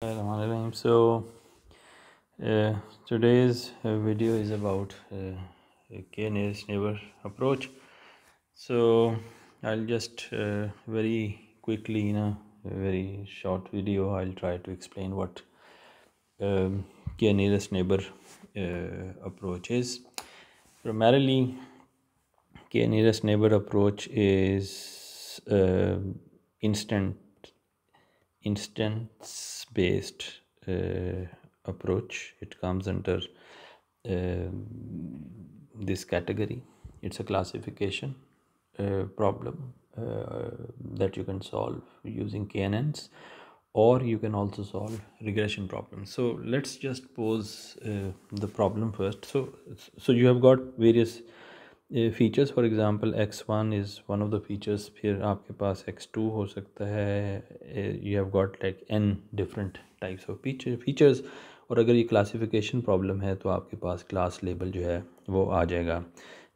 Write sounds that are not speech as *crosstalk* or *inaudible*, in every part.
so uh, today's uh, video is about uh, k nearest neighbor approach so i'll just uh, very quickly in a very short video i'll try to explain what um, k nearest neighbor uh, approach is primarily k nearest neighbor approach is um, instant instance based uh, approach it comes under uh, this category it's a classification uh, problem uh, that you can solve using knns or you can also solve regression problems so let's just pose uh, the problem first so so you have got various features for example X one is one of the features फिर आपके पास X two हो सकता है you have got like an different types of features और अगर ये classification problem है तो आपके पास क्लास लेबल जो है वो आ जाएगा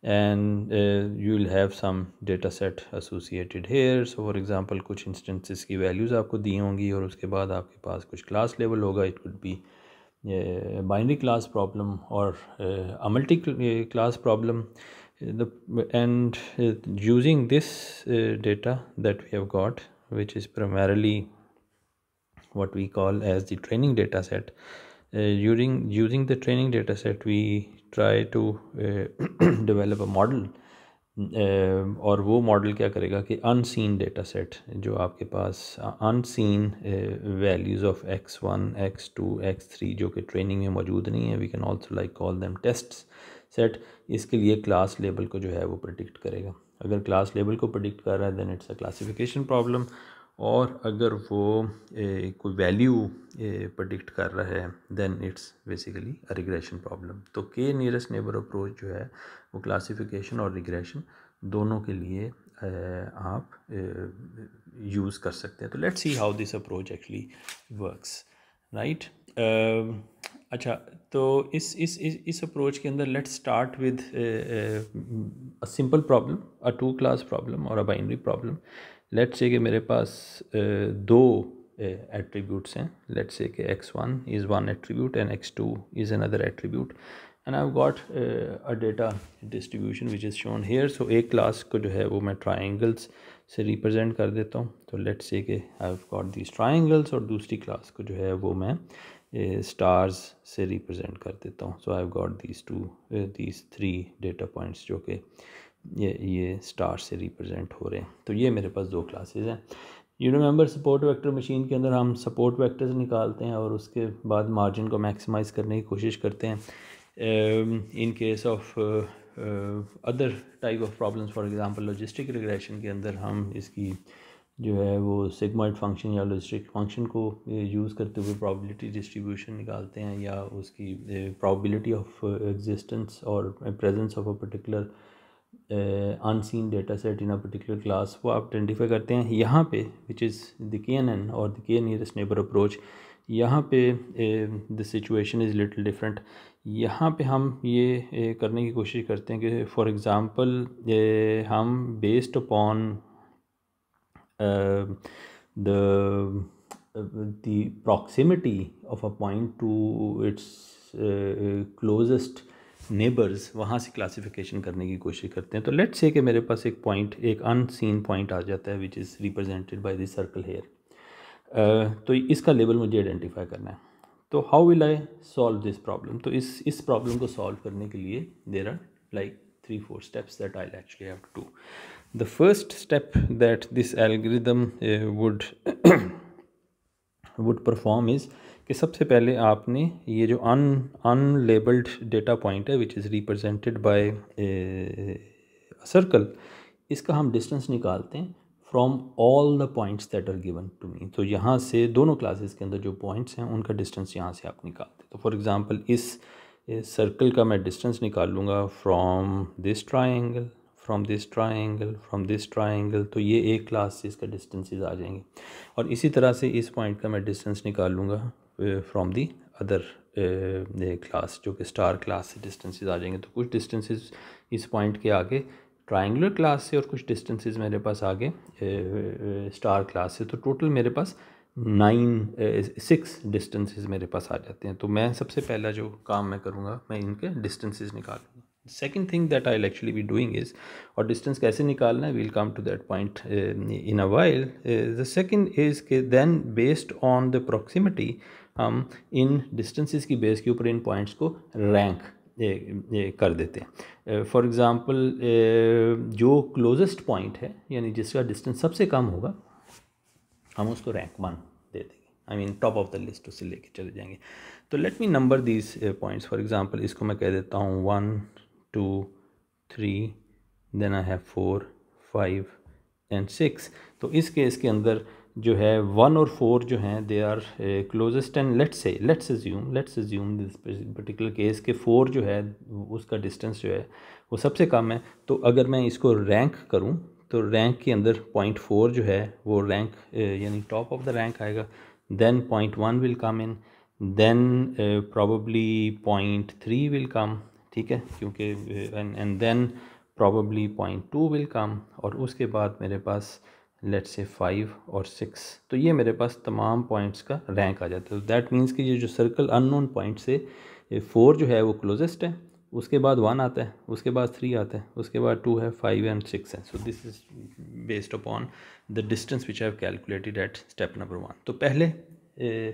and you will have some data set associated here so for example कुछ इंस्टेंसिस की वैल्यूज़ आपको दी होंगी और उसके बाद आपके पास कुछ क्लास लेवल होगा it could be binary class problem और multi class problem the and uh, using this uh, data that we have got which is primarily what we call as the training data set uh, using using the training data set we try to uh, *clears throat* develop a model uh, और वो model क्या करेगा कि unseen data set जो आपके पास unseen values of X one X two X three जो कि ट्रेनिंग में मौजूद नहीं है we can also like call them tests set इसके लिए क्लास लेबल को जो है वो प्रडिक्ट करेगा अगर क्लास लेबल को प्रडिक्ट कर रहा है then it's a classification problem और अगर वो ए, कोई वैल्यू प्रडिक्ट कर रहा है then it's basically a regression problem तो के नियरेस्ट नेबर अप्रोच जो है वो क्लासिफिकेशन और रिग्रेशन दोनों के लिए आप यूज़ कर सकते हैं तो let's see how this approach actually works right अच्छा तो इस इस इस इस अप्रोच के अंदर let's start with a simple problem a two class problem और a binary problem let's say कि मेरे पास दो एट्रीब्यूट्स हैं लेट्स से कि X one is one attribute and X two is another attribute and I got a data distribution which is shown here so एक class को जो है वो मैं ट्राइंगल्स से रिप्रजेंट कर देता हूँ तो लेट्स से कि आई गॉट दीज ट्राइंगल्स और दूसरी क्लास को जो है वो मैं uh, स्टार्स से रिप्रेजेंट कर देता हूँ so I have got these two these three data points जो कि ये ये स्टार से रिप्रेजेंट हो रहे हैं तो ये मेरे पास दो क्लासेस हैं you remember support vector machine के अंदर हम सपोर्ट वेक्टर्स निकालते हैं और उसके बाद मार्जिन को मैक्सिमाइज करने की कोशिश करते हैं in case of other type of problems for example logistic regression के अंदर हम इसकी जो है वो सिगमाइट फंक्शन या लॉजिस्टिक फंक्शन को यूज़ eh, करते हुए प्रोबेबिलिटी डिस्ट्रीब्यूशन निकालते हैं या उसकी प्रोबेबिलिटी ऑफ एग्जिस्टेंस और presence of a particular unseen data set in a particular class वो आप आइडेंटिफाई करते हैं यहाँ पे which is the K N और द के नियरेस्ट नेबर अप्रोच यहाँ पे the situation is little different यहाँ पे हम ये eh, करने की कोशिश करते हैं कि फॉर एग्ज़ाम्पल eh, हम based upon Um, the uh, the proximity of a point to its uh, closest neighbours वहाँ से क्लासिफिकेशन करने की कोशिश करते हैं तो लेट्स से कि मेरे पास एक पॉइंट एक अनसीन पॉइंट आ जाता है which is represented by this circle here तो इसका लेवल मुझे आइडेंटिफाई करना है तो how will I solve this problem तो इस इस प्रॉब्लम को सॉल्व करने के लिए there are like three four steps that I actually have to the first step that this algorithm uh, would *coughs* would perform is कि सबसे पहले आपने ये जो अन अनलेबल्ड डेटा पॉइंट है which is represented by circle इसका हम डिस्टेंस निकालते हैं from all the points that are given to me तो यहाँ से दोनों क्लासेस के अंदर जो पॉइंट्स हैं उनका डिस्टेंस यहाँ से आप निकालते हैं तो फॉर एग्ज़ाम्पल इस सर्कल का मैं डिस्टेंस निकाल लूँगा from this triangle from this triangle from this triangle तो ये एक क्लास से इसका डिस्टेंसेस आ जाएंगे और इसी तरह से इस पॉइंट का मैं डिस्टेंस निकाल लूँगा फ्राम दी अदर क्लास जो कि स्टार क्लास से डिस्टेंसेज आ जाएंगे तो कुछ डिस्टेंसेज इस पॉइंट के आगे ट्राइंगुलर क्लास से और कुछ डिस्टेंसेज मेरे पास आगे स्टार क्लास से तो टोटल मेरे पास नाइन सिक्स डिस्टेंसेज मेरे पास आ जाते हैं तो मैं सबसे पहला जो काम मैं करूँगा मैं इनके डिस्टेंसेस निकालूँगा second thing that I actually be doing is और डिस्टेंस कैसे निकालना है will come to that point in a while the second is K then based on the proximity हम इन डिस्टेंसिस की बेस के ऊपर इन पॉइंट्स को रैंक uh, uh, कर देते हैं फॉर uh, एग्जाम्पल जो क्लोजेस्ट पॉइंट है यानी जिसका डिस्टेंस सबसे कम होगा हम उसको रैंक वन दे देंगे I mean top of the list उससे लेके चले जाएंगे तो let me number these points for example इसको मैं कह देता हूँ one two, three, then I have four, five and six. तो इस केस के अंदर जो है वन और फोर जो हैं they are closest and let's say let's assume let's assume this particular case के फोर जो है उसका डिस्टेंस जो है वो सबसे कम है तो अगर मैं इसको रैंक करूं तो रैंक के अंदर पॉइंट फोर जो है वो रैंक eh, यानी टॉप ऑफ द रैंक आएगा then point one will come in then probably point three will come ठीक है क्योंकि and then probably point two will come और उसके बाद मेरे पास लेट से फाइव और सिक्स तो ये मेरे पास तमाम पॉइंट्स का रैंक आ जाता है दैट तो मीन्स कि ये जो सर्कल अननोन पॉइंट से फोर जो है वो क्लोजेस्ट है उसके बाद वन आता है उसके बाद थ्री आता है उसके बाद टू है फाइव एंड सिक्स है so this is based upon the distance which have calculated at step number one तो पहले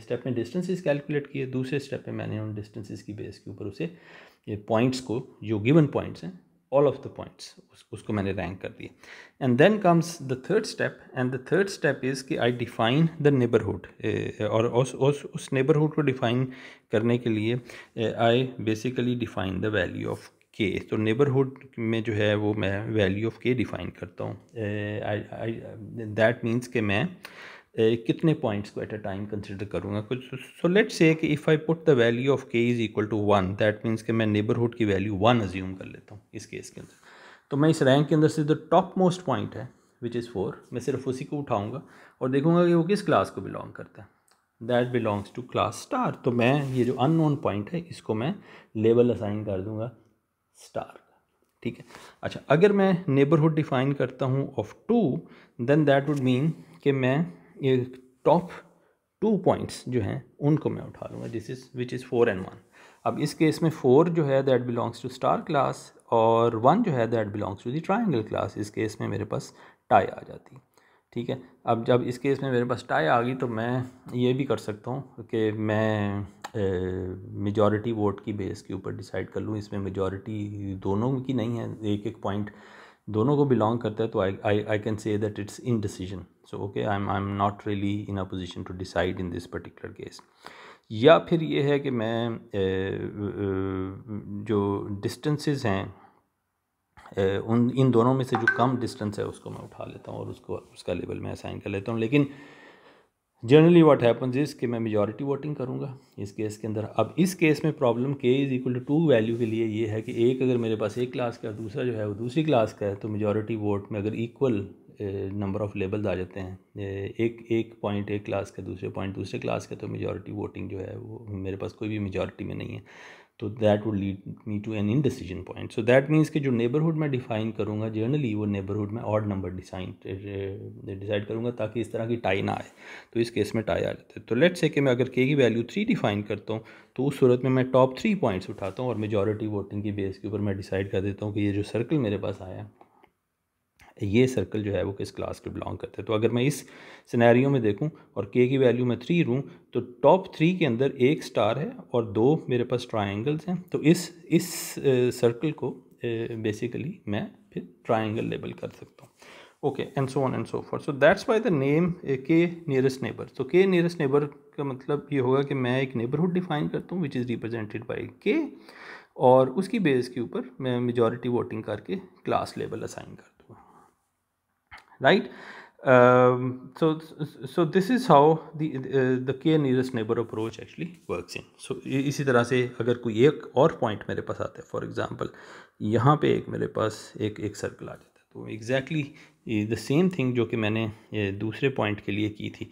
स्टेप में डिस्टेंसेस कैलकुलेट किए दूसरे स्टेप में मैंने उन डिस्टेंसेस की बेस के ऊपर उसे पॉइंट्स को जो गिवन पॉइंट्स हैं ऑल ऑफ द पॉइंट्स उसको मैंने रैंक कर दिया and then comes the third step and the third step is कि आई डिफ़ाइन द नेबरहुड और उस उस उस नेबरहुड को डिफ़ाइन करने के लिए I basically define the value of K तो नेबरहुड में जो है वो मैं वैल्यू ऑफ के डिफ़ाइन करता हूँ दैट मीन्स के मैं Uh, कितने पॉइंट्स को एट अ टाइम कंसिडर करूँगा कुछ सो लेट से कि if I put the value of K is equal to one that means कि मैं नेबरहुड की वैल्यू वन अज्यूम कर लेता हूँ इस केस के अंदर तो मैं इस रैंक के अंदर से जो टॉप मोस्ट पॉइंट है विच इज़ फोर मैं सिर्फ उसी को उठाऊँगा और देखूँगा कि वो किस क्लास को बिलोंग करता है that belongs to class star तो मैं ये जो अननोन पॉइंट है इसको मैं लेबल असाइन कर दूँगा स्टार ठीक है अच्छा अगर मैं नेबरहुड डिफाइन करता हूँ of two then that would mean कि मैं ये टॉप टू पॉइंट्स जो हैं उनको मैं उठा लूँगा this is which is four and one अब इस केस में फोर जो है that belongs to star class और वन जो है that belongs to the triangle class इस केस में मेरे पास टाई आ जाती ठीक है अब जब इस केस में मेरे पास टाई आ गई तो मैं ये भी कर सकता हूँ कि मैं मेजॉरिटी वोट की बेस के ऊपर डिसाइड कर लूँ इसमें मेजॉरिटी दोनों की नहीं है एक एक पॉइंट दोनों को बिलोंग करता है तो I I can say that it's in decision so okay I am I am not really in a position to decide in this particular case या फिर ये है कि मैं ए, जो डिस्टेंसेस हैं ए, उन इन दोनों में से जो कम डिस्टेंस है उसको मैं उठा लेता हूँ और उसको उसका लेवल मैं असाइन कर लेता हूँ लेकिन जनरली व्हाट हैपन्स इज कि मैं मेजॉरिटी वोटिंग करूँगा इस केस के अंदर अब इस केस में problem k is equal to two value के लिए ये है कि एक अगर मेरे पास एक क्लास का दूसरा जो है वो दूसरी क्लास का है तो मेजॉरिटी वोट में अगर इक्वल नंबर ऑफ़ लेबल्स आ जाते हैं एक एक पॉइंट एक क्लास का दूसरे पॉइंट दूसरे क्लास का तो मेजॉरिटी वोटिंग जो है वो मेरे पास कोई भी मेजॉरिटी में नहीं है तो that would lead me to an in decision point so that means कि जो नेबरहुड मैं डिफ़ाइन करूँगा जर्नली वो नेबरहुड में ऑड नंबर डिसाइन डिसाइड करूँगा ताकि इस तरह की टाई ना आए तो इस केस में टाई आ जाते हैं तो लेट से कि मैं अगर के की वैल्यू थ्री डिफ़ाइन करता हूँ तो उस सूरत में मैं टॉप थ्री पॉइंट्स उठाता हूँ और मेजोरिटी वोटिंग की बेस के ऊपर मैं डिसाइड कर देता हूँ कि ये जो सर्कल मेरे पास आया ये सर्कल जो है वो किस क्लास के बिलोंग करते हैं तो अगर मैं इस सिनेरियो में देखूं और के की वैल्यू मैं थ्री रूँ तो टॉप थ्री के अंदर एक स्टार है और दो मेरे पास ट्राइंगल्स हैं तो इस इस सर्कल को बेसिकली मैं फिर ट्राइंगल लेबल कर सकता हूँ okay and so on and so for so that's why the name k nearest neighbour तो के नियरेस्ट नेबर का मतलब ये होगा कि मैं एक नेबरहुड डिफाइन करता हूँ विच इज़ रिप्रजेंटेड बाई के और उसकी बेस के ऊपर मैं मेजॉरिटी वोटिंग करके क्लास लेवल असाइन करता हूँ right um, so so this is how the uh, the k nearest neighbor approach actually works in so इसी तरह से अगर कोई एक और पॉइंट मेरे पास आता है फॉर एग्ज़ाम्पल यहाँ पे एक मेरे पास एक एक सर्कल आ जाता है तो एग्जैक्टली द सेम थिंग जो कि मैंने दूसरे पॉइंट के लिए की थी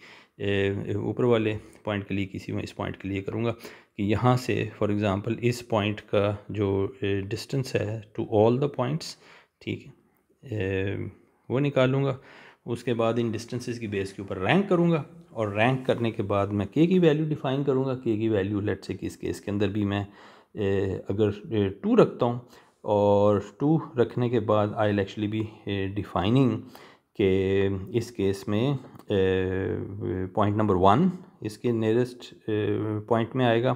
ऊपर वाले पॉइंट के लिए किसी में इस पॉइंट के लिए करूँगा कि यहाँ से फॉर एग्ज़ाम्पल इस पॉइंट का जो डिस्टेंस है टू ऑल द पॉइंट्स ठीक है वो निकालूंगा उसके बाद इन डिस्टेंसेस की बेस के ऊपर रैंक करूँगा और रैंक करने के बाद मैं के की वैल्यू डिफ़ाइन करूँगा के की वैल्यू लेट से कि इस केस के अंदर भी मैं ए, अगर टू रखता हूँ और टू रखने के बाद I'll actually be defining k इस केस में पॉइंट नंबर वन इसके नियरेस्ट पॉइंट में आएगा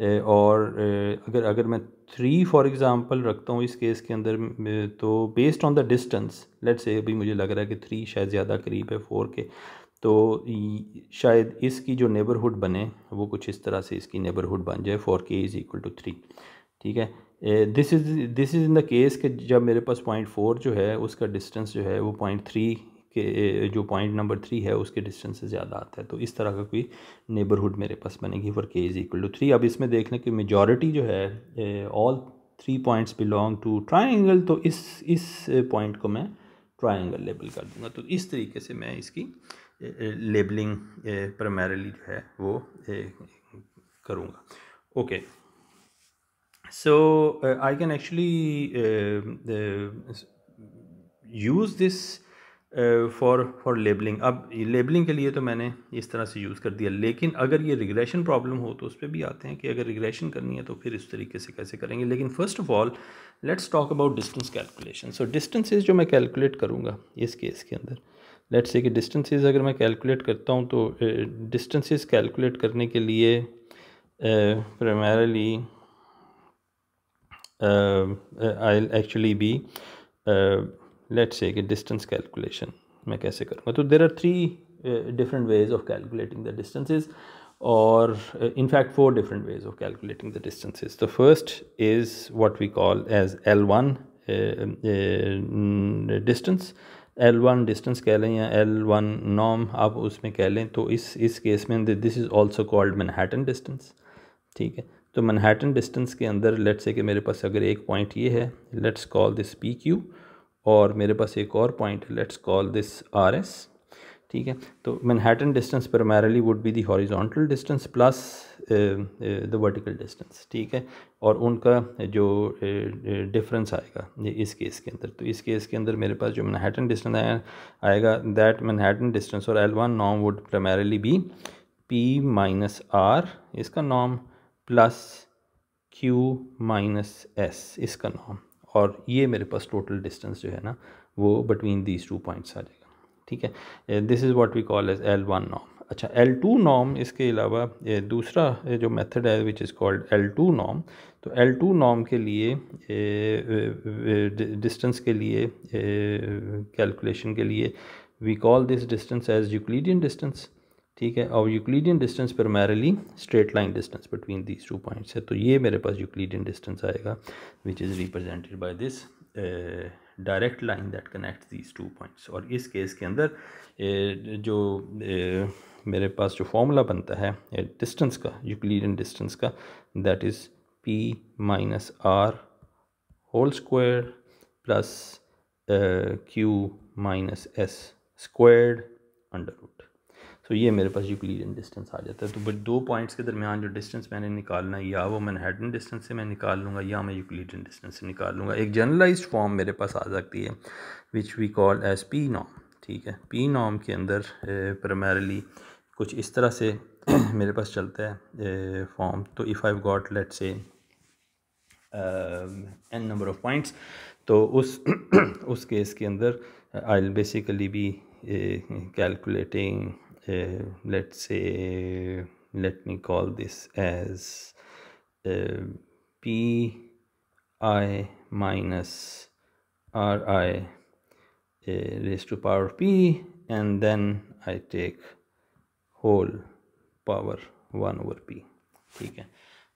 ए, और ए, अगर अगर मैं थ्री फॉर एग्ज़ाम्पल रखता हूँ इस केस के अंदर तो based on the distance let's say अभी मुझे लग रहा है कि थ्री शायद ज़्यादा करीब है फोर के तो शायद इसकी जो नेबरहुड बने वो कुछ इस तरह से इसकी नेबरहुड बन जाए फोर के इज़ इक्वल टू थ्री ठीक है this is this is in the case कि जब मेरे पास पॉइंट फोर जो है उसका डिस्टेंस जो है वो पॉइंट थ्री के जो पॉइंट नंबर थ्री है उसके डिस्टेंस से ज़्यादा आता है तो इस तरह का कोई नेबरहुड मेरे पास बनेगी for K is equal to three अब इसमें देख लें कि मेजॉरिटी जो है all three points belong to triangle तो इस इस पॉइंट को मैं ट्राइंगल लेबल कर दूंगा तो इस तरीके से मैं इसकी लेबलिंग प्रमेरली जो है वो करूँगा okay so I can actually use this for for labelling अब लेबलिंग के लिए तो मैंने इस तरह से यूज़ कर दिया लेकिन अगर ये रिग्रेशन प्रॉब्लम हो तो उस पर भी आते हैं कि अगर रिग्रेशन करनी है तो फिर इस तरीके से कैसे करेंगे लेकिन first of all let's talk about distance calculation so distances जो मैं कैलकुलेट करूँगा इस केस के अंदर लेट्स से कि डिस्टेंसेज अगर मैं कैलकुलेट करता हूँ तो डिस्टेंसेज uh, कैलकुलेट करने के लिए primarily I actually be let's say कि डिस्टेंस कैलकुलेशन मैं कैसे करूँगा तो there are three different ways of calculating the distances और in fact four different ways of calculating the the distances first is what we call as L one distance L one distance कह लें या L one नॉम आप उसमें कह लें तो इस इस केस में this is also called Manhattan distance ठीक है तो मैनहैटन डिस्टेंस के अंदर लेट्स से कि मेरे पास अगर एक पॉइंट ये है let's call this P Q और मेरे पास एक और पॉइंट है let's call this R S ठीक है तो Manhattan distance primarily would be the horizontal distance plus the vertical distance ठीक है और उनका जो डिफरेंस uh, uh, आएगा इस केस के अंदर तो इस केस के अंदर मेरे पास जो मैनहैटन डिस्टेंस आएगा दैट मैनहैटन डिस्टेंस और एल वन नॉम would primarily be P minus R इसका नॉम प्लस क्यू माइनस एस इसका नॉम और ये मेरे पास टोटल डिस्टेंस जो है ना वो बिटवीन दीज टू पॉइंट्स आ जाएगा ठीक है this is what we call as L one नॉम अच्छा एल टू नॉम इसके अलावा दूसरा जो मेथड है which is called L two नॉम तो एल टू नॉम के लिए डिस्टेंस के लिए कैलकुलेशन के लिए we call this distance as Euclidean distance ठीक है और Euclidean distance primarily straight line distance between these two points है तो ये मेरे पास यूक्लिडियन डिस्टेंस आएगा which is represented by this direct line that connect these two points और इस केस के अंदर uh, जो uh, मेरे पास जो फॉर्मूला बनता है डिस्टेंस uh, का यूक्लिडियन डिस्टेंस का that is P minus R whole square plus Q minus S squared under root तो ये मेरे पास यूक्लिडियन डिस्टेंस आ जाता है तो दो पॉइंट्स के दरमियान जो डिस्टेंस मैंने निकालना है या वो हेडन डिस्टेंस से मैं निकाल लूँगा या मैं यूक्लिडियन डिस्टेंस से निकाल लूँगा एक जनरलाइज फॉर्म मेरे पास आ सकती है which we call as P नॉम ठीक है पी नॉम के अंदर प्रमेरली कुछ इस तरह से *clears throat* मेरे पास चलता है फॉर्म तो if I got let say N number of points तो उस *clears throat* उस केस के अंदर I basically be calculating uh, let's say let me call this as uh, i minus i uh, raised to power p and then I take whole power one over P ठीक है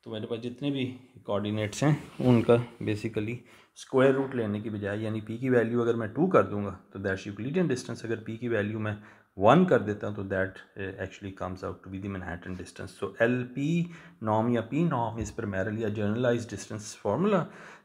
तो मेरे पास जितने भी coordinates हैं उनका basically square root लेने की बजाय यानी पी की वैल्यू अगर मैं टू कर दूंगा तो दैट यूक्लिडियन डिस्टेंस अगर पी की वैल्यू मैं वन कर देता हूँ तो that actually comes out to be the Manhattan distance so L P नॉम या पी नॉम इज़ प्रमेरली या जर्नलाइज डिस्टेंस फार्मूला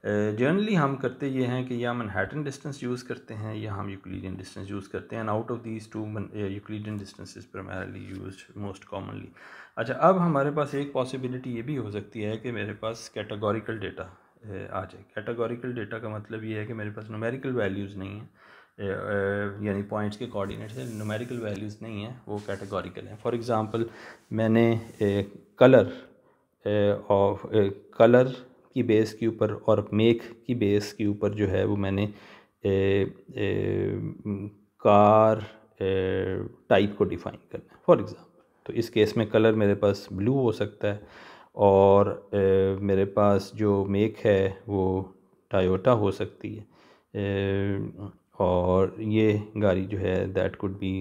जर्नली हम करते ये हैं कि या मैनहट्टन डिस्टेंस यूज़ करते हैं या हम यूक्लिडियन डिस्टेंस यूज़ करते हैं and out of these two Euclidean distance is primarily use most commonly अच्छा अब हमारे पास एक पॉसिबिलिटी ये भी हो सकती है कि मेरे पास कैटागोरिकल डेटा uh, आ जाए कैटागोरिकल डेटा का मतलब ये है कि मेरे पास नोमेरिकल वैल्यूज़ नहीं है यानी पॉइंट्स के कोऑर्डिनेट्स है नुमेरिकल वैल्यूज़ नहीं हैं वो कैटेगोरिकल हैं फॉर एग्ज़ाम्पल मैंने कलर ऑफ कलर की बेस के ऊपर और मेक की बेस के ऊपर जो है वो मैंने ए, ए, कार टाइप को डिफ़ाइन करना है फॉर एग्ज़ाम्पल तो इस केस में कलर मेरे पास ब्लू हो सकता है और ए, मेरे पास जो मेक है वो टायोटा हो सकती है और ये गाड़ी जो है that could be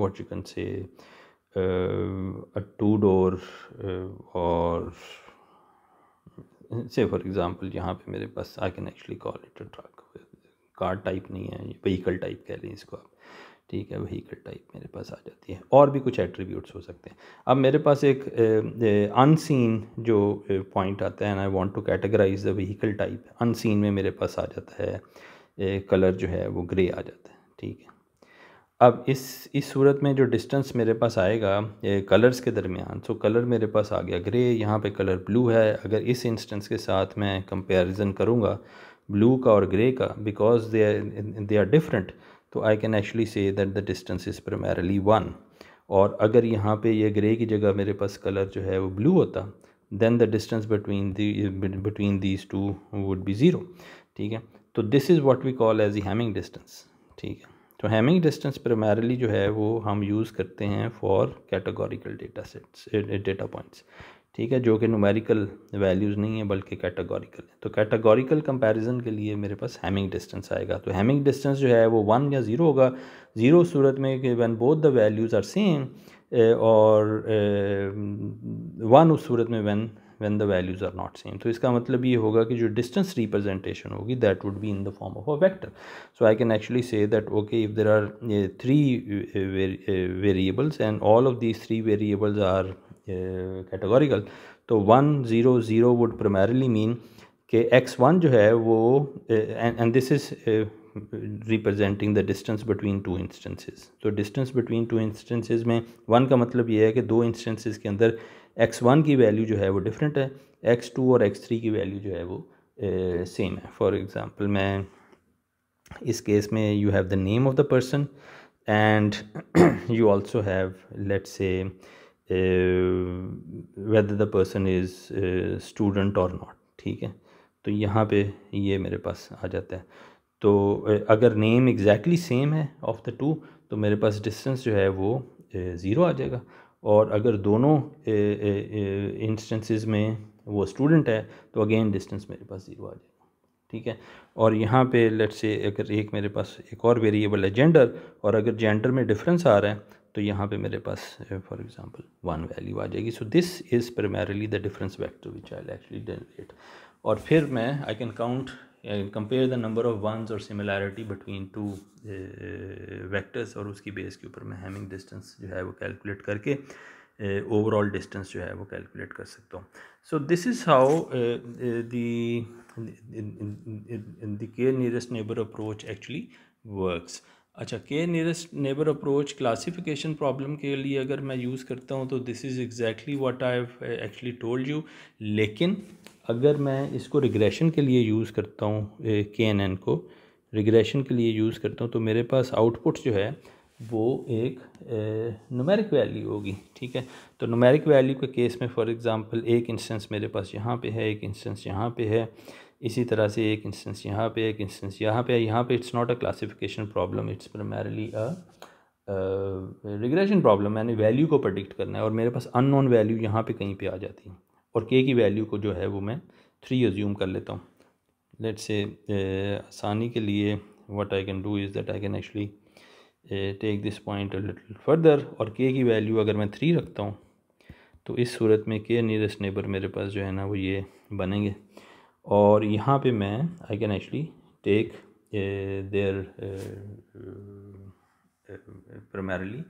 what you can say two door और से फॉर एग्ज़ाम्पल यहाँ पे मेरे पास I can actually call it truck car type नहीं है व्हीकल टाइप कह लें इसको आप ठीक है वहीकल टाइप मेरे पास आ जाती है और भी कुछ एट्रीब्यूट्स हो सकते हैं अब मेरे पास एक अनसीन जो पॉइंट आता है and I want to categorize the vehicle type unseen में मेरे पास आ जाता है कलर जो है वो ग्रे आ जाता है ठीक है अब इस इस सूरत में जो डिस्टेंस मेरे पास आएगा कलर्स के दरमियान सो कलर मेरे पास आ गया ग्रे यहाँ पे कलर ब्लू है अगर इस इंस्टेंस के साथ मैं कंपेरिजन करूँगा ब्लू का और ग्रे का बिकॉज दे आर डिफरेंट तो I can actually say that the distance is primarily one और अगर यहाँ पे ये ग्रे की जगह मेरे पास कलर जो है वो ब्लू होता then the distance between the between these two would be zero ठीक है तो this is what we call as Hamming distance ठीक है तो हैमिंग डिस्टेंस प्रमेरली जो है वो हम यूज़ करते हैं for categorical data sets data points ठीक है जो कि नुमेरिकल वैल्यूज़ नहीं है बल्कि कैटागोरिकल तो कैटागोरिकल कंपैरिजन के लिए मेरे पास हैमिंग डिस्टेंस आएगा तो हैमिंग डिस्टेंस जो है वो वन या ज़ीरो होगा ज़ीरो सूरत में कि one both the values are same और वन उस सूरत में one one the values are not same तो इसका मतलब ये होगा कि जो डिस्टेंस रिप्रजेंटेशन होगी that would be in the form of a vector so I can actually say that okay if there are three variables and all of these three variables are categorical तो one zero zero would primarily mean के x one जो है वो and this is representing the distance between two instances तो distance between two instances में one का मतलब ये है कि दो इंस्टेंसेज के अंदर एक्स वन की वैल्यू जो है वो डिफरेंट है एक्स टू और एक्स थ्री की वैल्यू जो है वो सेम eh, है फॉर एग्ज़ाम्पल मैं इस केस में you have the name of the person and you also have let say whether the person is student और नॉट ठीक है तो यहाँ पे ये मेरे पास आ जाता है तो अगर नेम एग्जैक्टली सेम है ऑफ़ द टू तो मेरे पास डिस्टेंस जो है वो ज़ीरो आ जाएगा और अगर दोनों इंस्टेंसेस में वो स्टूडेंट है तो अगेन डिस्टेंस मेरे पास ज़ीरो आ जाएगा ठीक है और यहाँ पे लेट्स से अगर एक मेरे पास एक और वेरिएबल है जेंडर और अगर जेंडर में डिफरेंस आ रहा है तो यहाँ पे मेरे पास फॉर एग्जांपल वन वैल्यू आ जाएगी so this is primarily the difference vector which I actually generate और फिर मैं I can count compare the number of one और सिमिलैरिटी बिटवीन टू वेक्टर्स और उसकी बेस के ऊपर मैं हैमिंग डिस्टेंस जो है वो कैलकुलेट करके ओवरऑल uh, डिस्टेंस जो है वो कैलकुलेट कर सकता हूँ so this is how the के nearest neighbour approach actually works अच्छा k nearest neighbour approach classification problem के लिए अगर मैं यूज़ करता हूँ तो this is exactly what I actually told you लेकिन अगर मैं इसको रिग्रेशन के लिए यूज़ करता हूँ के एन एन को रिग्रेशन के लिए यूज़ करता हूँ तो मेरे पास आउटपुट जो है वो एक नुमेरिक eh, वैल्यू होगी ठीक है तो नुमेरिक वैल्यू के केस में फॉर एग्ज़ाम्पल एक इंस्टेंस मेरे पास यहाँ पे है एक इंस्टेंस यहाँ पे है इसी तरह से एक इंस्टेंस यहाँ पे एक इंस्टेंस यहाँ पे यहाँ पे it's not a classification problem it's primarily a regression problem मैंने वैल्यू को प्रडिक्ट करना है और मेरे पास अननोन वैल्यू यहाँ पे कहीं पे आ जाती है और के की वैल्यू को जो है वो मैं थ्री एज्यूम कर लेता हूँ लेट से आसानी के लिए what I can do is that I can actually take this point little further और के की वैल्यू अगर मैं थ्री रखता हूँ तो इस सूरत में के नीरेस्ट नेबर मेरे पास जो है ना वो ये बनेंगे और यहाँ पे मैं I can actually take there primarily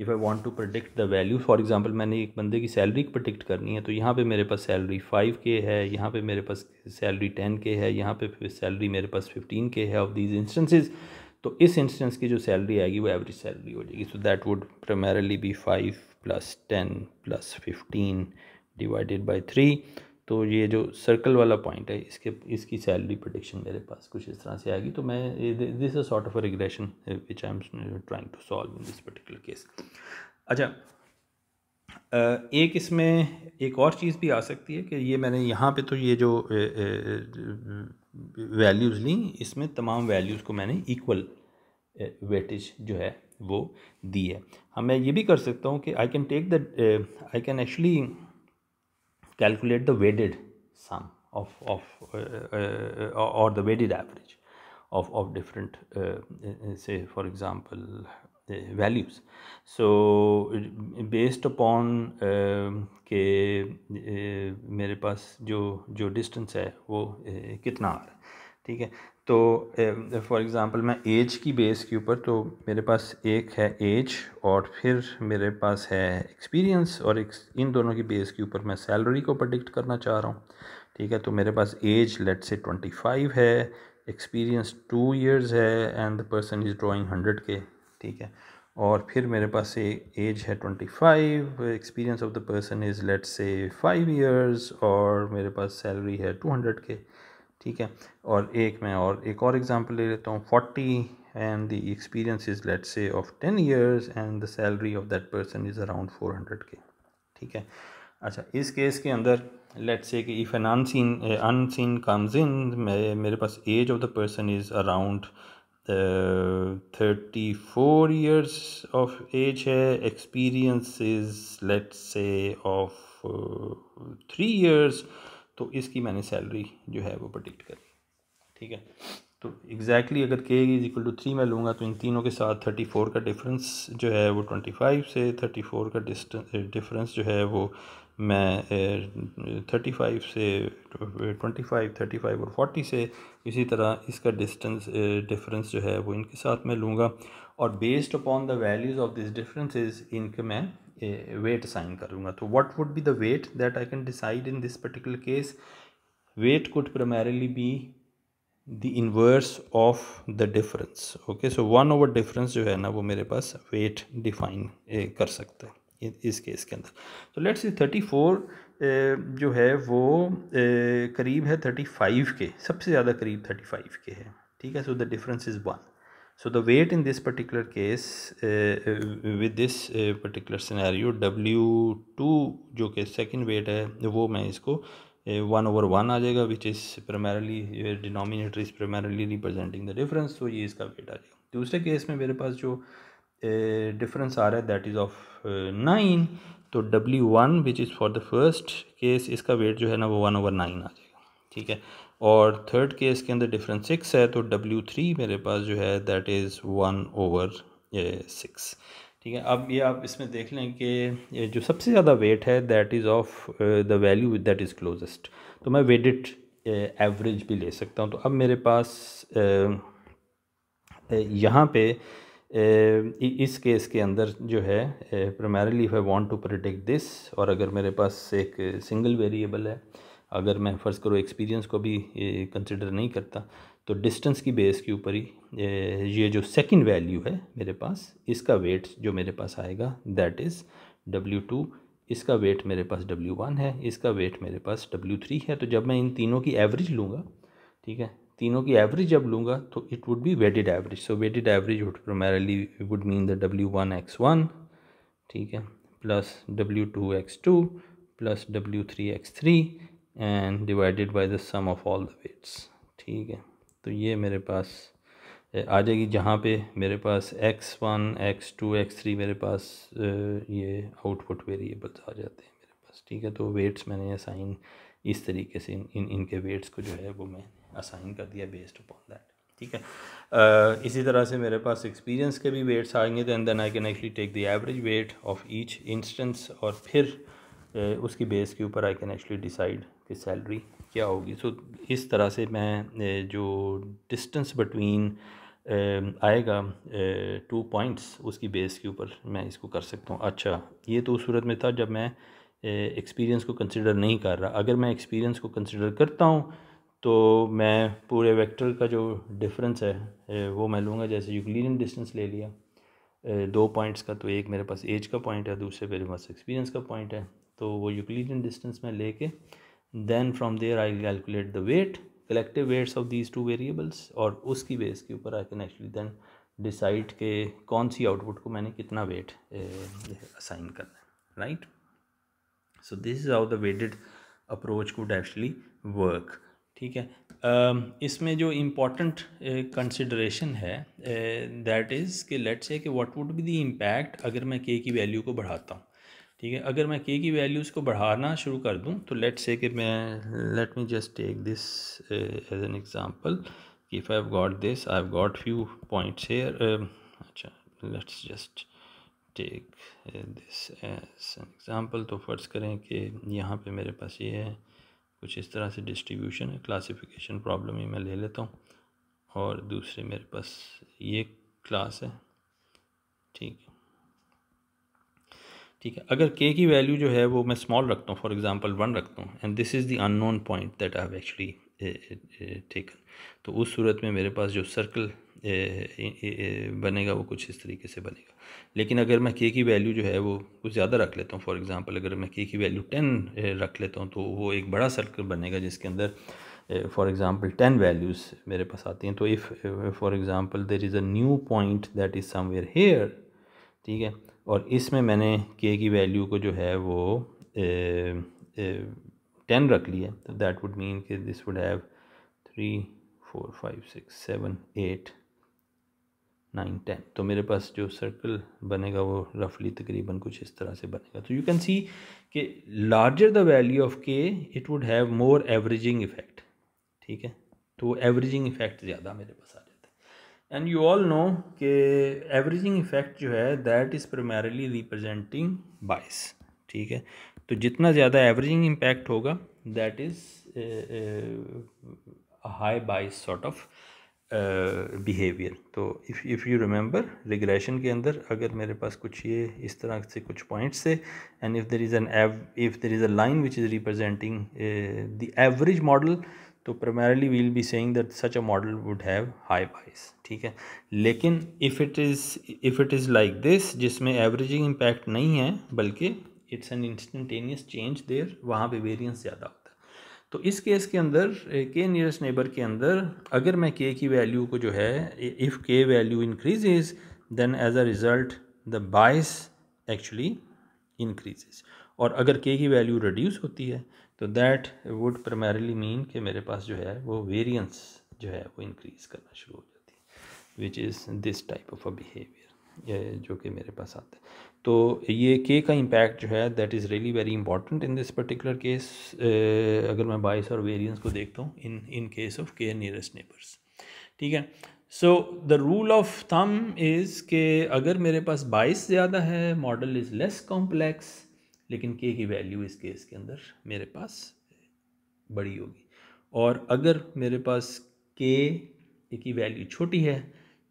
if I want to predict the value for example मैंने एक बंदे की सैलरी प्रोडिक्ट करनी है तो यहाँ पे मेरे पास सैलरी फाइव के है यहाँ पे मेरे पास सैलरी टेन के है यहाँ पे सैलरी मेरे पास फिफ्टीन के है ऑफ दीज इंस्टेंसेज तो इस इंस्टेंस की जो सैलरी आएगी वो एवरेज सैलरी हो जाएगी so that would primarily be five plus ten plus fifteen divided by three तो ये जो सर्कल वाला पॉइंट है इसके इसकी सैलरी प्रोडिक्शन मेरे पास कुछ इस तरह से आएगी तो मैं दिस अच्छा, a sort of a regression which I am trying to solve in this particular case अच्छा एक इसमें एक और चीज़ भी आ सकती है कि ये मैंने यहाँ पे तो ये जो वैल्यूज़ ली इसमें तमाम वैल्यूज़ को मैंने इक्वल वेटेज जो है वो दी है हाँ मैं ये भी कर सकता हूँ कि I can take the I can actually calculate the weighted sum of, of uh, uh, uh, or the weighted average of, of different uh, uh, say for example values so based upon के मेरे पास जो जो distance है वो कितना है ठीक है तो फॉर eh, एग्ज़ाम्पल मैं एज की बेस के ऊपर तो मेरे पास एक है एज और फिर मेरे पास है एक्सपीरियंस और एक, इन दोनों की बेस के ऊपर मैं सैलरी को प्रडिक्ट करना चाह रहा हूँ ठीक है तो मेरे पास age let say twenty five है एक्सपीरियंस टू इयर्स है and the person is drawing hundred के ठीक है और फिर मेरे पास एज है twenty five experience of the person is late say five years और मेरे पास सैलरी है टू हंड्रेड के ठीक है और एक मैं और एक और एग्ज़ाम्पल ले लेता हूँ forty and the experience is late say of ten years and the salary of that person is around four hundred के ठीक है अच्छा इस केस के अंदर लेट से कि if an unseen unseen comes in मेरे पास age of the person is around thirty four years of age है experience is late say of three years तो इसकी मैंने सैलरी जो है वो प्रडिक्ट करी ठीक है तो एग्जैक्टली exactly अगर के इज इक्वल टू थ्री मैं लूँगा तो इन तीनों के साथ थर्टी फोर का डिफरेंस जो है वो ट्वेंटी फाइव से थर्टी फोर का डिफरेंस जो है वो मैं थर्टी फाइव से ट्वेंटी फाइव थर्टी फाइव और फोर्टी से इसी तरह इसका डिस्टेंस डिफरेंस जो है वो इनके साथ मैं लूँगा और based upon the values of this differences इनके मैं वेट साइन करूँगा तो what would be the weight that I can decide in this particular case weight could primarily be the inverse of the difference okay so one over difference जो है ना वो मेरे पास wait define कर सकता है इस केस के अंदर तो लेट्स सी थर्टी फोर जो है वो ए, करीब है थर्टी फाइव के सबसे ज़्यादा करीब थर्टी फाइव के है ठीक है so the difference is one so the weight in this particular case uh, uh with this uh, particular scenario W2 जो ke second weight है वो मैं इसको वन ओवर वन आ जाएगा which is uh, denominator is primarily representing the difference तो ये इसका वेट आ जाएगा दूसरे केस में मेरे पास जो डिफरेंस uh, आ रहा है दैट इज़ ऑफ नाइन तो W one which is for the first case इसका वेट जो है ना वो वन ओवर नाइन आ जाएगा ठीक है और थर्ड केस के अंदर डिफरेंस सिक्स है तो डब्ल्यू थ्री मेरे पास जो है that is one over six ठीक है अब ये आप इसमें देख लें कि जो सबसे ज़्यादा वेट है that is of the value that is closest तो मैं वेडिट एवरेज uh, भी ले सकता हूँ तो अब मेरे पास uh, uh, यहाँ पे इस केस के अंदर जो है primarily I want to protect this और अगर मेरे पास एक सिंगल वेरिएबल है अगर मैं फ़र्ज़ करो एक्सपीरियंस को भी कंसिडर नहीं करता तो डिस्टेंस की बेस के ऊपर ही ये जो सेकंड वैल्यू है मेरे पास इसका वेट जो मेरे पास आएगा दैट इज़ डब्ल्यू टू इसका वेट मेरे पास डब्ल्यू वन है इसका वेट मेरे पास डब्ल्यू थ्री है तो जब मैं इन तीनों की एवरेज लूँगा ठीक है तीनों की एवरेज जब लूँगा तो it would be weighted average so weighted average would primarily would mean the W one X one ठीक है plus W two X two plus W three X three and divided by the sum of all the weights ठीक है तो ये मेरे पास आ जाएगी जहाँ पे मेरे पास X one X two X three मेरे पास ये आउटपुट वेरिएबल्स आ जाते हैं मेरे पास ठीक है तो वेट्स मैंने असाइन इस तरीके से इन इनके वेट्स को जो है वो मैं असाइन कर दिया बेस्ड अपॉन दैट ठीक है uh, इसी तरह से मेरे पास एक्सपीरियंस के भी वेट्स आएंगे तो and then I can actually take the average weight of each instance और फिर uh, उसकी बेस के ऊपर आई कैन एक्चुअली डिसाइड कि सैलरी क्या होगी सो इस तरह से मैं जो डिस्टेंस बटवीन आएगा टू पॉइंट्स उसकी बेस के ऊपर मैं इसको कर सकता हूँ अच्छा ये तो उस सूरत में था जब मैं एक्सपीरियंस को कंसिडर नहीं कर रहा अगर मैं एक्सपीरियंस को कंसिडर करता हूँ तो मैं पूरे वेक्टर का जो डिफरेंस है वो मैं लूँगा जैसे यूक्लिडियन डिस्टेंस ले लिया दो पॉइंट्स का तो एक मेरे पास एज का पॉइंट है दूसरे मेरे पास एक्सपीरियंस का पॉइंट है तो वो यूक्लिडियन डिस्टेंस में लेके then from there I calculate the weight collective weights of these two variables और उसकी बेस के ऊपर I can actually then decide के कौन सी आउटपुट को मैंने कितना वेट असाइन करना है right so this is how the weighted approach could actually work ठीक है uh, इसमें जो इम्पोर्टेंट कंसिडरेशन है दैट इज़ कि लेट्स से कि what would be the impact अगर मैं के की वैल्यू को बढ़ाता हूँ ठीक है अगर मैं के की वैल्यूज़ को बढ़ाना शुरू कर दूं तो लेट से कि मैं let me just take this as an example कि if I have got this I have got few points here अच्छा let's just take this as an example तो फ़र्ज़ करें कि यहाँ पे मेरे पास ये है कुछ इस तरह से डिस्ट्रीब्यूशन है क्लासीफिकेशन प्रॉब्लम ही मैं ले लेता हूँ और दूसरे मेरे पास ये क्लास है ठीक है ठीक है अगर के की वैल्यू जो है वो मैं स्मॉल रखता हूँ फॉर एग्जांपल वन रखता हूँ and this is the unknown point that I have actually taken तो उस सूरत में मेरे पास जो सर्कल eh, eh, eh, बनेगा वो कुछ इस तरीके से बनेगा लेकिन अगर मैं के की वैल्यू जो है वो कुछ ज़्यादा रख लेता हूँ फॉर एग्ज़ाम्पल अगर मैं के की वैल्यू टेन रख लेता हूँ तो वो एक बड़ा सर्कल बनेगा जिसके अंदर फॉर एग्ज़ाम्पल टेन वैल्यूज़ मेरे पास आती हैं तो if for example there is a new point that is somewhere here ठीक है और इसमें मैंने के की वैल्यू को जो है वो टेन रख लिया तो दैट वुड मीन कि this would have three four five six seven eight nine ten तो मेरे पास जो सर्कल बनेगा वो रफली तकरीबन कुछ इस तरह से बनेगा तो यू कैन सी कि larger the value of K it would have more averaging effect ठीक है तो एवरेजिंग इफ़ेक्ट ज़्यादा मेरे पास आ एंड यू ऑल नो के एवरेजिंग इफ़ेक्ट जो है दैट इज़ प्रमेरली रिप्रजेंटिंग बाइस ठीक है तो जितना ज़्यादा एवरेजिंग इम्पैक्ट होगा that is high bias sort of behaviour तो if if you remember regression के अंदर अगर मेरे पास कुछ ये इस तरह से कुछ पॉइंट्स थे and if there is an if there is a line which is representing the average model तो primarily we'll be saying that such a model would have high bias ठीक है लेकिन if it is if it is like this जिसमें averaging impact नहीं है बल्कि it's an instantaneous change there वहाँ पे वेरियंस ज़्यादा होता है तो इस केस के अंदर के नियरेस्ट नेबर के अंदर अगर मैं के की वैल्यू को जो है if K value increases then as a result the bias actually increases और अगर के की वैल्यू रिड्यूस होती है तो दैट वुड प्राइमरली मीन कि मेरे पास जो है वो वेरियंस जो है वो इंक्रीज़ करना शुरू हो जाती है which is this type of a behaviour जो कि मेरे पास आता है तो ये के का इम्पैक्ट जो है that is really very important in this particular case अगर मैं बाइस और वेरियंस को देखता हूँ in in case of K nearest neighbours ठीक है so the rule of thumb is के अगर मेरे पास बाइस ज़्यादा है मॉडल इज़ लेस कॉम्प्लेक्स लेकिन के की वैल्यू इस केस के अंदर मेरे पास बड़ी होगी और अगर मेरे पास के की वैल्यू छोटी है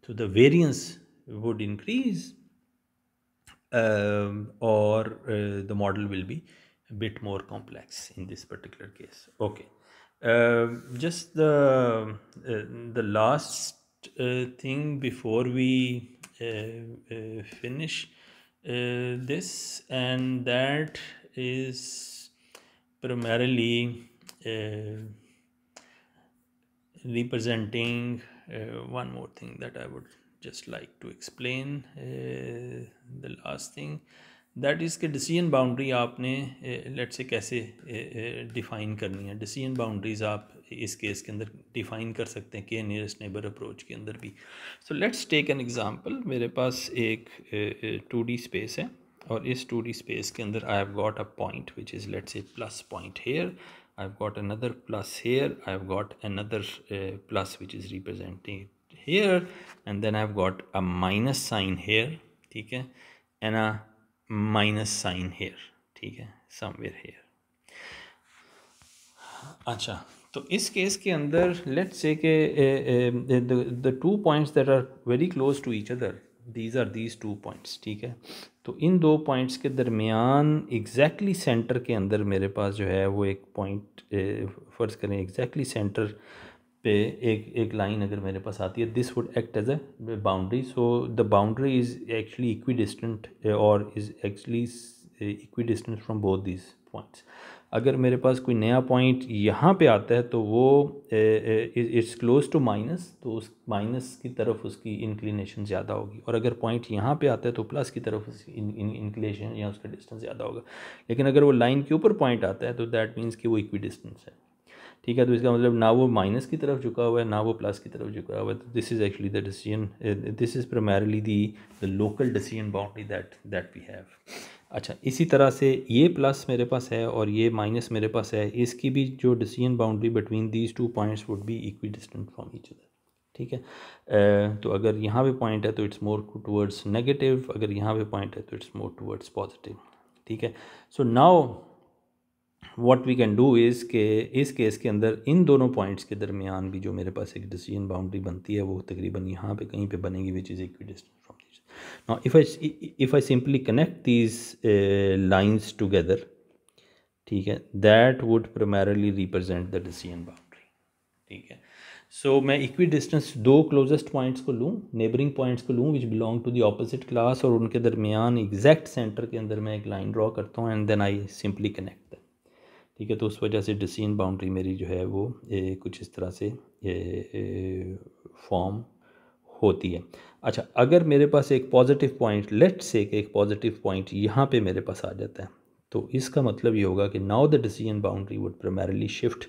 तो द वेरियंस वुड इंक्रीज और the model will be bit more complex in this particular case okay just the the last thing before we finish uh, Uh, this and that is primarily uh, representing uh, one more thing that I would just like to explain the last thing that is the decision boundary aapne uh, let's say kaise uh, uh, define karni hai decision boundaries aap इस case के अंदर define कर सकते हैं के nearest neighbour approach के अंदर भी so let's take an example मेरे पास एक टू डी स्पेस है और इस टू डी स्पेस के अंदर I have got a point which is let's a plus point here I have got another plus here I have got another plus which is representing here and then I have got a minus sign here ठीक है and a minus sign here ठीक है somewhere here अच्छा तो इस case के अंदर let's say के the two points that are very close to each other these are these two points ठीक है तो इन दो पॉइंट्स के दरमियान एग्जैक्टली सेंटर के अंदर मेरे पास जो है वो एक पॉइंट फ़र्ज़ करें एग्जैक्टली सेंटर पे एक एक लाइन अगर मेरे पास आती है this would act as a boundary so the boundary is actually equidistant और is actually equidistance from both these points अगर मेरे पास कोई नया पॉइंट यहाँ पे आता है तो वो इट्स क्लोज टू माइनस तो उस माइनस की तरफ उसकी इंक्लिनेशन ज़्यादा होगी और अगर पॉइंट यहाँ पे आता है तो प्लस की तरफ उसकी इंक्लिनेशन या उसका डिस्टेंस ज़्यादा होगा लेकिन अगर वो लाइन के ऊपर पॉइंट आता है तो दैट मीन्स कि वो इक्वी डिस्टेंस है ठीक है तो इसका मतलब ना वो माइनस की तरफ झुका हुआ है ना वो प्लस की तरफ झुका हुआ है तो this is actually the decision this is primarily the the local decision boundary that that we have अच्छा इसी तरह से ये प्लस मेरे पास है और ये माइनस मेरे पास है इसकी भी जो decision boundary between these two points would be equidistant from each other ठीक है तो अगर यहाँ पे पॉइंट है तो इट्स मोर टूवर्ड्स नेगेटिव अगर यहाँ पे पॉइंट है तो इट्स मोर टूवर्ड्स पॉजिटिव ठीक है so now what we can do is के इस केस के अंदर इन दोनों पॉइंट्स के दरमियान भी जो मेरे पास एक डिसीजन बाउंड्री बनती है वो तकरीबन यहाँ पे कहीं पे बनेगी which is equidistant Now, if I, if I simply connect these uh, lines together, ठीक है that would primarily represent the decision boundary ठीक है सो so, मैं इक्वी डिस्टेंस दो क्लोजेस्ट पॉइंट्स को लूँ नेबरिंग पॉइंट्स को लूँ which belong to the opposite class और उनके दरमियान एग्जैक्ट सेंटर के अंदर मैं एक लाइन ड्रॉ करता हूँ and then I simply connect them ठीक है तो उस वजह से डिसीजन बाउंड्री मेरी जो है वो ए, कुछ इस तरह से फॉर्म होती है अच्छा अगर मेरे पास एक पॉजिटिव पॉइंट लेट से एक पॉजिटिव पॉइंट यहाँ पे मेरे पास आ जाता है तो इसका मतलब ये होगा कि now the decision boundary would primarily shift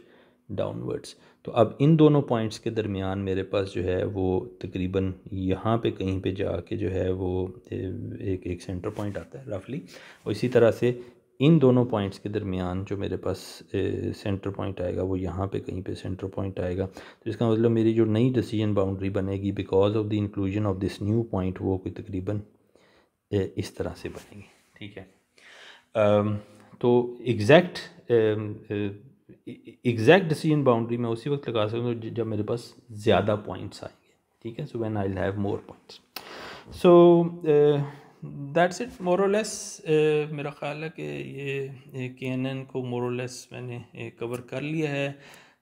downwards तो अब इन दोनों पॉइंट्स के दरमियान मेरे पास जो है वो तकरीबन यहाँ पे कहीं पे जाके जो है वो एक एक सेंटर पॉइंट आता है रफली और इसी तरह से इन दोनों पॉइंट्स के दरमियान जो मेरे पास सेंटर पॉइंट आएगा वो यहाँ पे कहीं पे सेंटर पॉइंट आएगा तो इसका मतलब मेरी जो नई डिसीजन बाउंड्री बनेगी because of the inclusion of this new point वो कोई तकरीबन इस तरह से बनेगी ठीक है तो एग्जैक्ट एग्जैक्ट डिसीजन बाउंड्री मैं उसी वक्त लगा सकता हूँ जब मेरे पास ज़्यादा पॉइंट्स आएंगे ठीक है so when I have more points so that's it more or less मेरा ख़्याल है कि ये के एन एन को मोरलेस मैंने कवर कर लिया है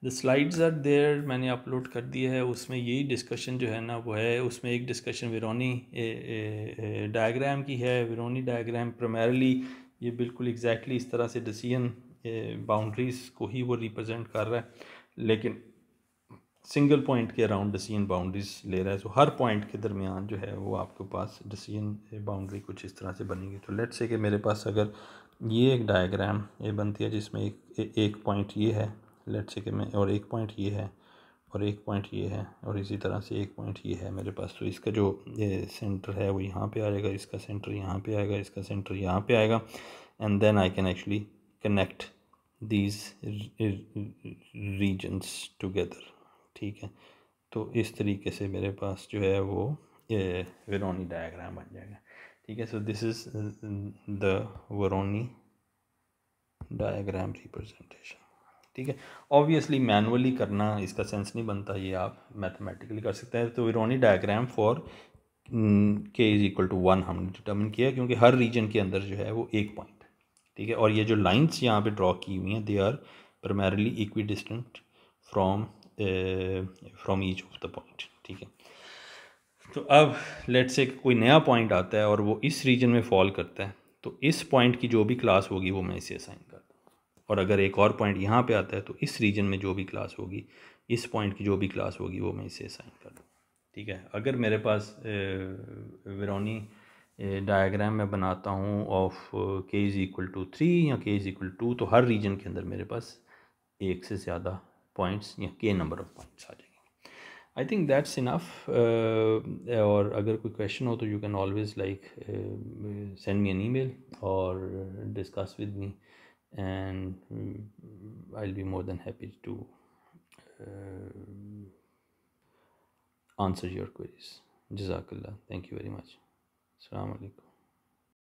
द स्लाइड्स आर देयर मैंने अपलोड कर दिया है उसमें यही डिस्कशन जो है ना वो है उसमें एक डिस्कशन विरोनी डायग्राम की है विरोनी डायग्राम प्रमेरली ये बिल्कुल एग्जैक्टली exactly इस तरह से डिसीजन बाउंड्रीज़ को ही वो रिप्रेजेंट कर रहा है लेकिन सिंगल पॉइंट के अराउंड डिसीजन बाउंड्रीज ले रहा है तो हर पॉइंट के दरमियान जो है वो आपके पास डिसीजन बाउंड्री कुछ इस तरह से बनेगी तो लेट्स से कि मेरे पास अगर ये एक डायग्राम ये बनती है जिसमें एक ए, एक पॉइंट ये है लेट्स से कि मैं और एक पॉइंट ये है और एक पॉइंट ये है और इसी तरह से एक पॉइंट ये है मेरे पास तो इसका जो ये सेंटर है वो यहाँ पर आएगा इसका सेंटर यहाँ पर आएगा इसका सेंटर यहाँ पर आएगा and then I can actually connect these regions together ठीक है तो इस तरीके से मेरे पास जो है वो वेरोनी डायग्राम बन जाएगा ठीक है so this is the Voronoi diagram representation ठीक है ऑब्वियसली मैनुअली करना इसका सेंस नहीं बनता ये आप मैथमेटिकली कर सकते हैं तो Voronoi diagram for K is equal to one हमने डिटर्मिन किया क्योंकि हर रीजन के अंदर जो है वो एक पॉइंट ठीक है और ये जो लाइंस यहाँ पे ड्रॉ की हुई हैं they are primarily equidistant from from each of the point ठीक है तो अब लेट से कोई नया पॉइंट आता है और वो इस रीजन में फॉल करता है तो इस पॉइंट की जो भी क्लास होगी वो मैं इसे असाइन करता हूँ और अगर एक और पॉइंट यहाँ पे आता है तो इस रीजन में जो भी क्लास होगी इस पॉइंट की जो भी क्लास होगी वो मैं इसे असाइन कर दूँ ठीक है अगर मेरे पास वेरोनी डायग्राम मैं बनाता हूँ of K is equal to three या के इज़ इक्वल टू तो हर रीजन के अंदर मेरे पास एक से ज़्यादा पॉइंट्स या के नंबर ऑफ पॉइंट्स आ जाएंगे आई थिंक दैट्स इनफ और अगर कोई क्वेश्चन हो तो you can always like send me an email और discuss with me and I be more than happy to answer your queries जजाकल्ला थैंक यू वेरी मच अलैक्म